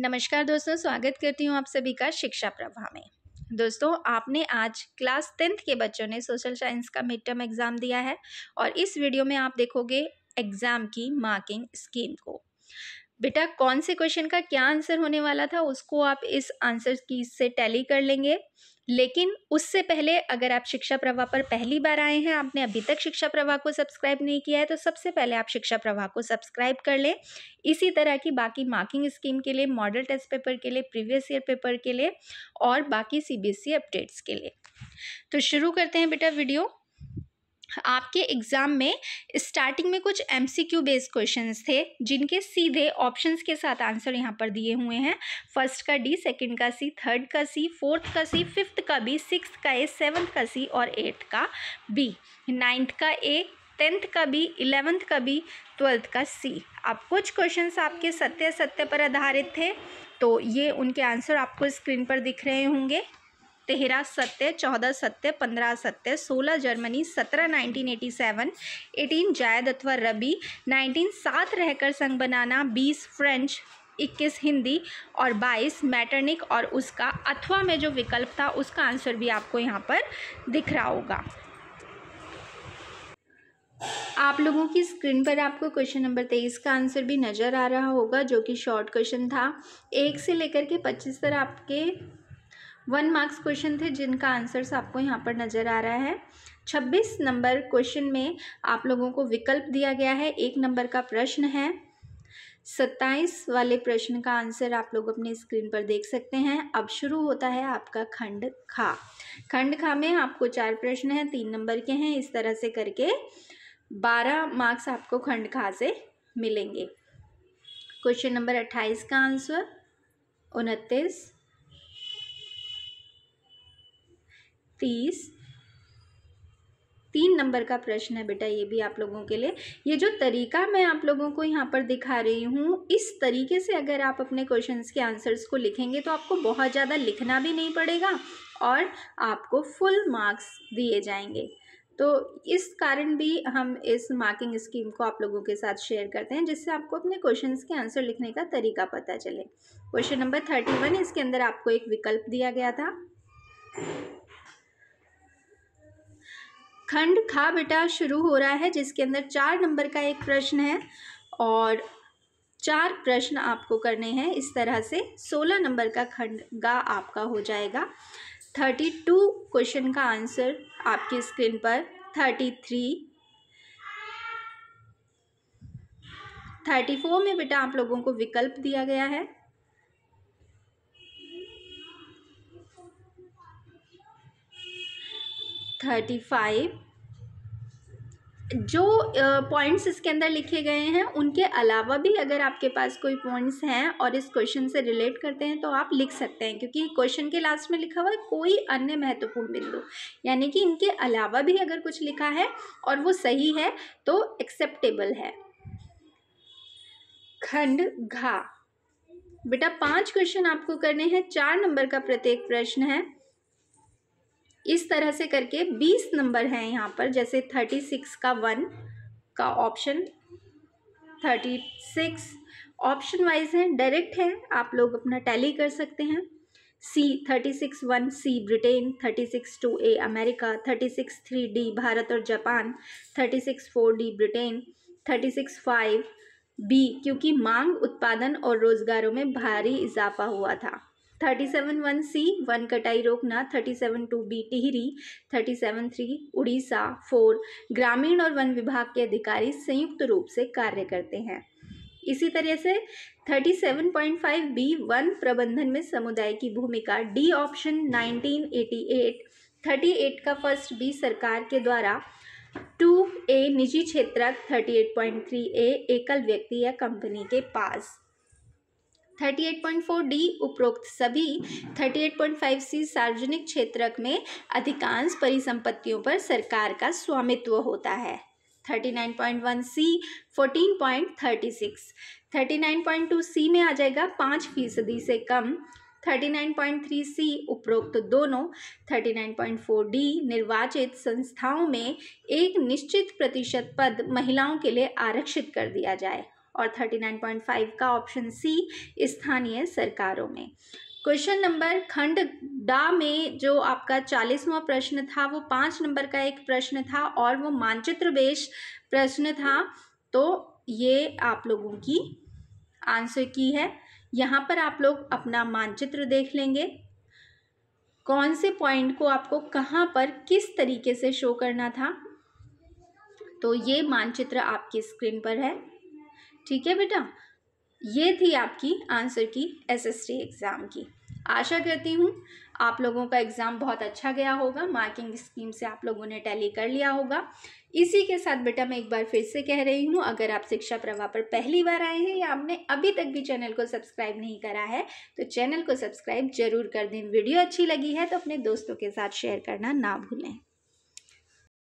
नमस्कार दोस्तों स्वागत करती हूँ आप सभी का शिक्षा प्रभा में दोस्तों आपने आज क्लास टेंथ के बच्चों ने सोशल साइंस का मिड टर्म एग्ज़ाम दिया है और इस वीडियो में आप देखोगे एग्ज़ाम की मार्किंग स्कीम को बेटा कौन से क्वेश्चन का क्या आंसर होने वाला था उसको आप इस आंसर की से टैली कर लेंगे लेकिन उससे पहले अगर आप शिक्षा प्रवाह पर पहली बार आए हैं आपने अभी तक शिक्षा प्रवाह को सब्सक्राइब नहीं किया है तो सबसे पहले आप शिक्षा प्रवाह को सब्सक्राइब कर लें इसी तरह की बाकी मार्किंग स्कीम के लिए मॉडल टेस्ट पेपर के लिए प्रीवियस ईयर पेपर के लिए और बाकी सी e अपडेट्स के लिए तो शुरू करते हैं बेटा वीडियो आपके एग्ज़ाम में स्टार्टिंग में कुछ M C Q based question थे जिनके सीधे ऑप्शन के साथ आंसर यहाँ पर दिए हुए हैं फर्स्ट का डी सेकेंड का सी थर्ड का सी फोर्थ का सी फिफ्थ का बी सिक्स का ए सेवन्थ का सी और एट्थ का बी नाइन्थ का ए टेंथ का बी इलेवेंथ का बी ट्वेल्थ का सी अब कुछ क्वेश्चंस आपके सत्य सत्य पर आधारित थे तो ये उनके आंसर आपको स्क्रीन पर दिख रहे होंगे तेरह सत्य चौदह सत्य पंद्रह सत्य सोलह जर्मनी सत्रह नाइनटीन एटी सेवन एटीन जायद अथवा रबी नाइनटीन सात रहकर संघ बनाना बीस फ्रेंच इक्कीस हिंदी और बाईस मैटरनिक और उसका अथवा में जो विकल्प था उसका आंसर भी आपको यहाँ पर दिख रहा होगा आप लोगों की स्क्रीन पर आपको क्वेश्चन नंबर तेईस का आंसर भी नज़र आ रहा होगा जो कि शॉर्ट क्वेश्चन था एक से लेकर के पच्चीस तक आपके वन मार्क्स क्वेश्चन थे जिनका आंसर्स आपको यहाँ पर नज़र आ रहा है छब्बीस नंबर क्वेश्चन में आप लोगों को विकल्प दिया गया है एक नंबर का प्रश्न है सत्ताईस वाले प्रश्न का आंसर आप लोग अपने स्क्रीन पर देख सकते हैं अब शुरू होता है आपका खंड खा खंड खा में आपको चार प्रश्न हैं तीन नंबर के हैं इस तरह से करके बारह मार्क्स आपको खंड खा से मिलेंगे क्वेश्चन नंबर अट्ठाईस का आंसर उनतीस तीस तीन नंबर का प्रश्न है बेटा ये भी आप लोगों के लिए ये जो तरीका मैं आप लोगों को यहाँ पर दिखा रही हूँ इस तरीके से अगर आप अपने क्वेश्चंस के आंसर्स को लिखेंगे तो आपको बहुत ज़्यादा लिखना भी नहीं पड़ेगा और आपको फुल मार्क्स दिए जाएंगे तो इस कारण भी हम इस मार्किंग स्कीम को आप लोगों के साथ शेयर करते हैं जिससे आपको अपने क्वेश्चन के आंसर लिखने का तरीका पता चले क्वेश्चन नंबर थर्टी वन इसके अंदर आपको एक विकल्प दिया गया था खंड खा बेटा शुरू हो रहा है जिसके अंदर चार नंबर का एक प्रश्न है और चार प्रश्न आपको करने हैं इस तरह से सोलह नंबर का खंड गा आपका हो जाएगा थर्टी टू क्वेश्चन का आंसर आपकी स्क्रीन पर थर्टी थ्री थर्टी फोर में बेटा आप लोगों को विकल्प दिया गया है थर्टी फाइव जो पॉइंट्स इसके अंदर लिखे गए हैं उनके अलावा भी अगर आपके पास कोई पॉइंट्स हैं और इस क्वेश्चन से रिलेट करते हैं तो आप लिख सकते हैं क्योंकि क्वेश्चन के लास्ट में लिखा हुआ है कोई अन्य महत्वपूर्ण बिंदु यानी कि इनके अलावा भी अगर कुछ लिखा है और वो सही है तो एक्सेप्टेबल है खंड घा बेटा पांच क्वेश्चन आपको करने हैं चार नंबर का प्रत्येक प्रश्न है इस तरह से करके बीस नंबर हैं यहाँ पर जैसे थर्टी सिक्स का वन का option thirty six option wise हैं डायरेक्ट हैं आप लोग अपना टैली कर सकते हैं C thirty six one C Britain thirty six two A America thirty six three D Bharat और Japan thirty six four D Britain thirty six five B क्योंकि मांग उत्पादन और रोजगारों में भारी इजाफा हुआ था थर्टी सेवन वन सी वन कटाई रोकना thirty seven two B Tehri thirty seven three Orissa four ग्रामीण और वन विभाग के अधिकारी संयुक्त रूप से कार्य करते हैं इसी तरह से thirty seven point five B वन प्रबंधन में समुदाय की भूमिका D option nineteen eighty eight thirty eight का फर्स्ट बी सरकार के द्वारा टू ए निजी क्षेत्र थ्री ए एकल व्यक्ति या कंपनी के पास 38.4 डी उपरोक्त सभी 38.5 सी सार्वजनिक क्षेत्रक में अधिकांश परिसंपत्तियों पर सरकार का स्वामित्व होता है 39.1 सी 14.36 39.2 सी में आ जाएगा पाँच फीसदी से कम 39.3 सी उपरोक्त दोनों 39.4 डी निर्वाचित संस्थाओं में एक निश्चित प्रतिशत पद महिलाओं के लिए आरक्षित कर दिया जाए और 39.5 का ऑप्शन सी स्थानीय सरकारों में क्वेश्चन नंबर खंड डा में जो आपका चालीसवा प्रश्न था वो पाँच नंबर का एक प्रश्न था और वो मानचित्र बेस प्रश्न था तो ये आप लोगों की आंसर की है यहाँ पर आप लोग अपना मानचित्र देख लेंगे कौन से पॉइंट को आपको कहाँ पर किस तरीके से शो करना था तो ये मानचित्र आपकी स्क्रीन पर है ठीक है बेटा ये थी आपकी आंसर की एसएसटी एग्ज़ाम की आशा करती हूँ आप लोगों का एग्ज़ाम बहुत अच्छा गया होगा मार्किंग स्कीम से आप लोगों ने टैली कर लिया होगा इसी के साथ बेटा मैं एक बार फिर से कह रही हूँ अगर आप शिक्षा प्रवाह पर पहली बार आए हैं या आपने अभी तक भी चैनल को सब्सक्राइब नहीं करा है तो चैनल को सब्सक्राइब जरूर कर दें वीडियो अच्छी लगी है तो अपने दोस्तों के साथ शेयर करना ना भूलें